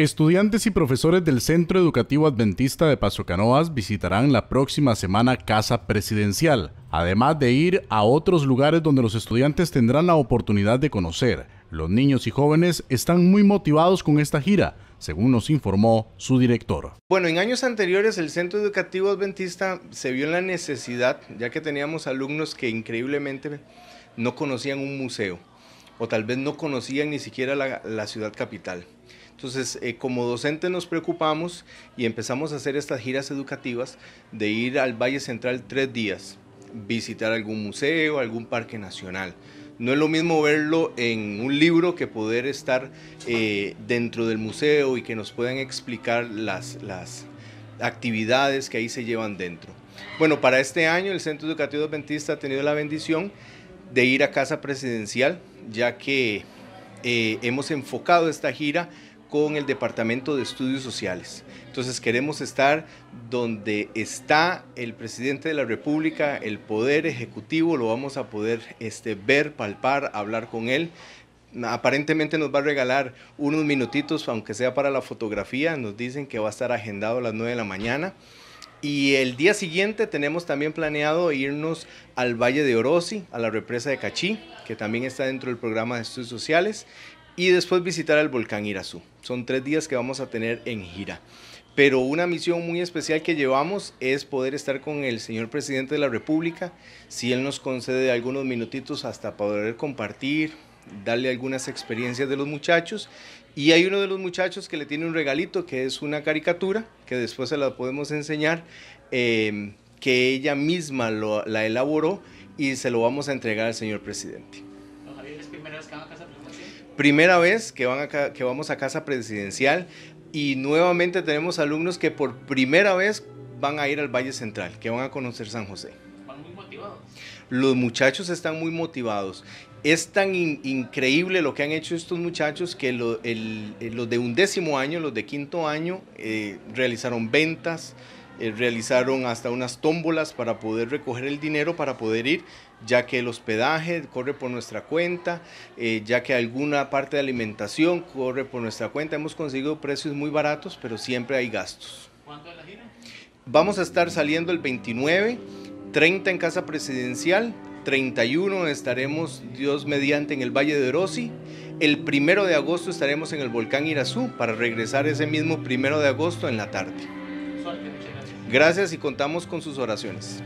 Estudiantes y profesores del Centro Educativo Adventista de Paso Canoas visitarán la próxima semana Casa Presidencial, además de ir a otros lugares donde los estudiantes tendrán la oportunidad de conocer. Los niños y jóvenes están muy motivados con esta gira, según nos informó su director. Bueno, en años anteriores el Centro Educativo Adventista se vio en la necesidad, ya que teníamos alumnos que increíblemente no conocían un museo o tal vez no conocían ni siquiera la, ciudad capital. Entonces, eh, como docentes nos preocupamos y empezamos a hacer estas giras educativas de ir al Valle Central tres días, visitar algún museo, algún parque nacional. No es lo mismo verlo en un libro que poder estar eh, dentro del museo y que nos puedan explicar las, las actividades que ahí se llevan dentro. Bueno, para este año el Centro Educativo Adventista ha tenido la bendición de ir a Casa Presidencial, ya que eh, hemos enfocado esta gira con el Departamento de Estudios Sociales. Entonces queremos estar donde está el presidente de la República, el poder ejecutivo, lo vamos a poder este, ver, palpar, hablar con él aparentemente nos va a regalar unos minutitos, aunque sea para la fotografía, nos dicen que va a estar agendado a las 9 de la mañana. Y el día siguiente tenemos también planeado irnos al Valle de Orosi, a la represa de Cachí, que también está dentro del programa de estudios sociales, y después visitar el volcán Irazú. Son tres días que vamos a tener en gira. Pero una misión muy especial que llevamos es poder estar con el señor presidente de la República, si él nos concede algunos minutitos hasta poder compartir, darle algunas experiencias de los muchachos. Y hay uno de los muchachos que le tiene un regalito, que es una caricatura, que después se la podemos enseñar, em, que ella misma lo, la elaboró y se lo vamos a entregar al señor presidente. Javier, es que casa Primera vez que, van que vamos a casa presidencial y nuevamente tenemos alumnos que por primera vez van a ir al Valle Central, que van a conocer San José. ¿Están muy motivados. Los muchachos están muy motivados. Es tan increíble lo que han hecho estos muchachos que los de undécimo año, los de quinto año, eh, realizaron ventas, eh, realizaron hasta unas tómbolas para poder recoger el dinero, para poder ir, ya que el hospedaje corre por nuestra cuenta, eh, ya que alguna parte de alimentación corre por nuestra cuenta. Hemos conseguido precios muy baratos, pero siempre hay gastos. ¿Cuánto es la gira? Vamos a estar saliendo el 29, 30 en Casa Presidencial, 31 estaremos, Dios mediante, en el Valle de Orosi. El primero de agosto estaremos en el volcán Irazú para regresar ese mismo primero de agosto en la tarde. Gracias y contamos con sus oraciones.